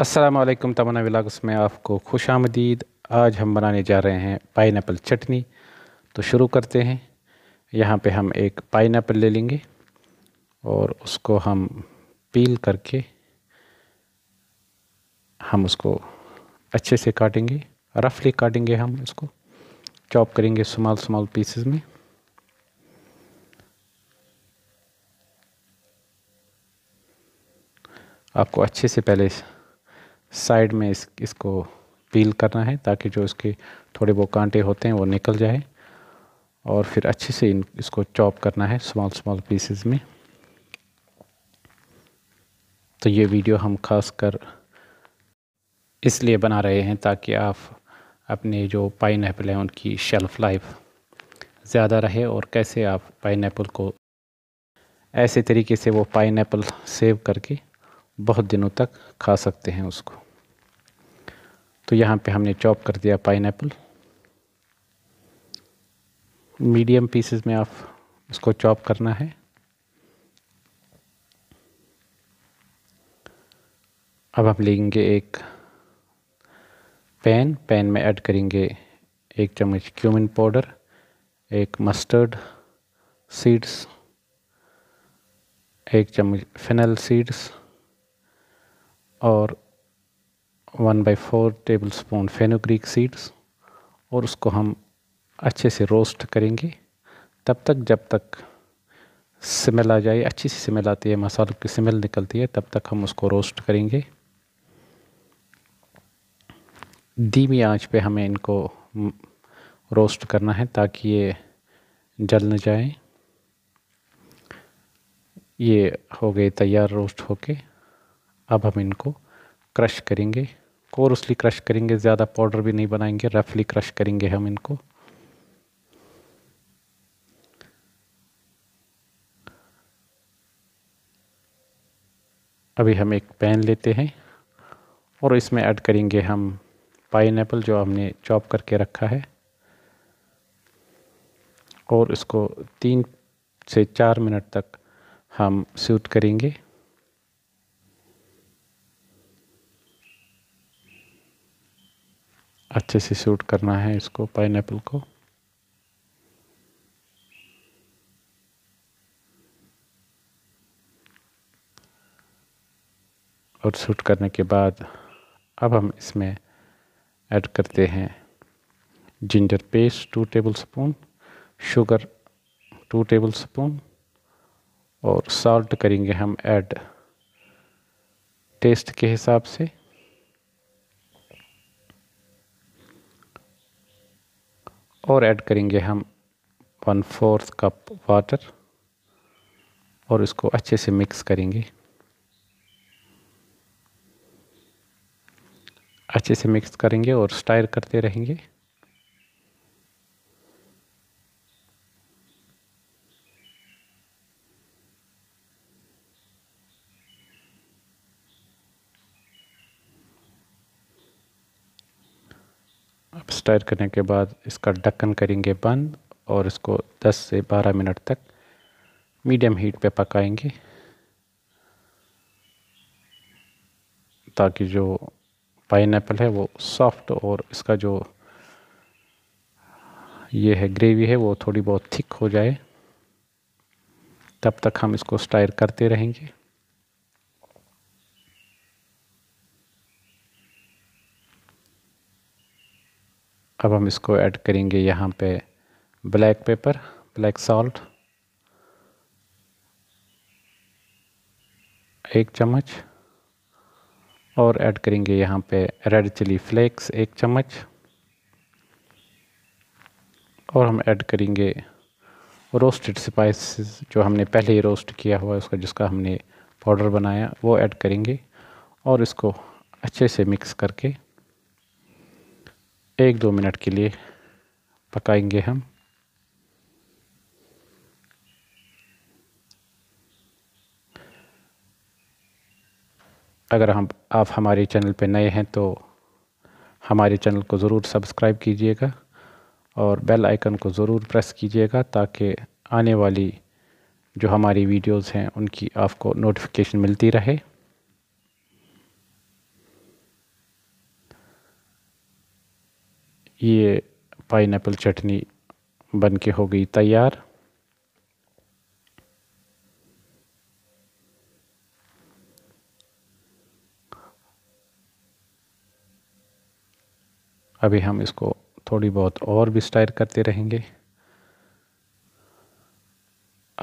असलम तमना विलागस में आपको खुश आमदीद आज हम बनाने जा रहे हैं पाइन चटनी तो शुरू करते हैं यहाँ पे हम एक पाइन ले लेंगे और उसको हम पील करके हम उसको अच्छे से काटेंगे रफली काटेंगे हम इसको चॉप करेंगे स्मॉल स्मॉल पीसेस में आपको अच्छे से पहले साइड में इस इसको पील करना है ताकि जो इसके थोड़े वो कांटे होते हैं वो निकल जाए और फिर अच्छे से इन इसको चॉप करना है स्मॉल स्मॉल पीसेस में तो ये वीडियो हम खास कर इसलिए बना रहे हैं ताकि आप अपने जो पाइन ऐपल हैं उनकी शेल्फ़ लाइफ ज़्यादा रहे और कैसे आप पाइन को ऐसे तरीके से वो पाइन सेव करके बहुत दिनों तक खा सकते हैं उसको तो यहाँ पे हमने चॉप कर दिया पाइन मीडियम पीसेस में आप उसको चॉप करना है अब हम लेंगे एक पैन पैन में ऐड करेंगे एक चम्मच क्यूमिन पाउडर एक मस्टर्ड सीड्स एक चम्मच फिनल सीड्स और one by four tablespoon fenugreek seeds और उसको हम अच्छे से रोस्ट करेंगे तब तक जब तक स्मेल आ जाए अच्छी सी स्मेल आती है मसालों की स्मेल निकलती है तब तक हम उसको रोस्ट करेंगे धीमी आंच पे हमें इनको रोस्ट करना है ताकि ये जल न जाए ये हो गए तैयार रोस्ट होके अब हम इनको क्रश करेंगे कोर्सली क्रश करेंगे ज़्यादा पाउडर भी नहीं बनाएंगे रफली क्रश करेंगे हम इनको अभी हम एक पैन लेते हैं और इसमें ऐड करेंगे हम पाइन जो हमने चॉप करके रखा है और इसको तीन से चार मिनट तक हम सूट करेंगे अच्छे से सूट करना है इसको पाइन को और सूट करने के बाद अब हम इसमें ऐड करते हैं ginger paste two tablespoon sugar two tablespoon और सॉल्ट करेंगे हम ऐड टेस्ट के हिसाब से और ऐड करेंगे हम वन फोर्थ कप वाटर और इसको अच्छे से मिक्स करेंगे अच्छे से मिक्स करेंगे और स्टायर करते रहेंगे अब स्टर करने के बाद इसका ढक्कन करेंगे बंद और इसको 10 से 12 मिनट तक मीडियम हीट पे पकाएंगे ताकि जो पाइन है वो सॉफ्ट और इसका जो ये है ग्रेवी है वो थोड़ी बहुत थिक हो जाए तब तक हम इसको स्टायर करते रहेंगे अब हम इसको ऐड करेंगे यहाँ पे ब्लैक पेपर ब्लैक सॉल्ट एक चम्मच और ऐड करेंगे यहाँ पे रेड चिली फ्लेक्स एक चम्मच और हम ऐड करेंगे रोस्टेड स्पाइसेस जो हमने पहले ही रोस्ट किया हुआ है उसका जिसका हमने पाउडर बनाया वो ऐड करेंगे और इसको अच्छे से मिक्स करके एक दो मिनट के लिए पकाएंगे हम अगर हम आप हमारे चैनल पर नए हैं तो हमारे चैनल को ज़रूर सब्सक्राइब कीजिएगा और बेल आइकन को ज़रूर प्रेस कीजिएगा ताकि आने वाली जो हमारी वीडियोस हैं उनकी आपको नोटिफिकेशन मिलती रहे ये पाइनएप्पल चटनी बन के हो गई तैयार अभी हम इसको थोड़ी बहुत और भी स्टायर करते रहेंगे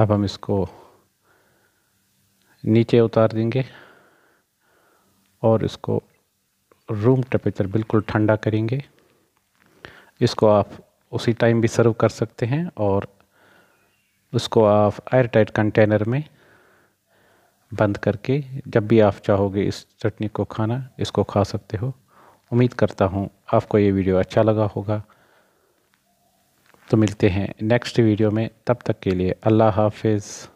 अब हम इसको नीचे उतार देंगे और इसको रूम टेम्परेचर बिल्कुल ठंडा करेंगे इसको आप उसी टाइम भी सर्व कर सकते हैं और उसको आप एयर टाइट कंटेनर में बंद करके जब भी आप चाहोगे इस चटनी को खाना इसको खा सकते हो उम्मीद करता हूँ आपको ये वीडियो अच्छा लगा होगा तो मिलते हैं नेक्स्ट वीडियो में तब तक के लिए अल्लाह हाफिज़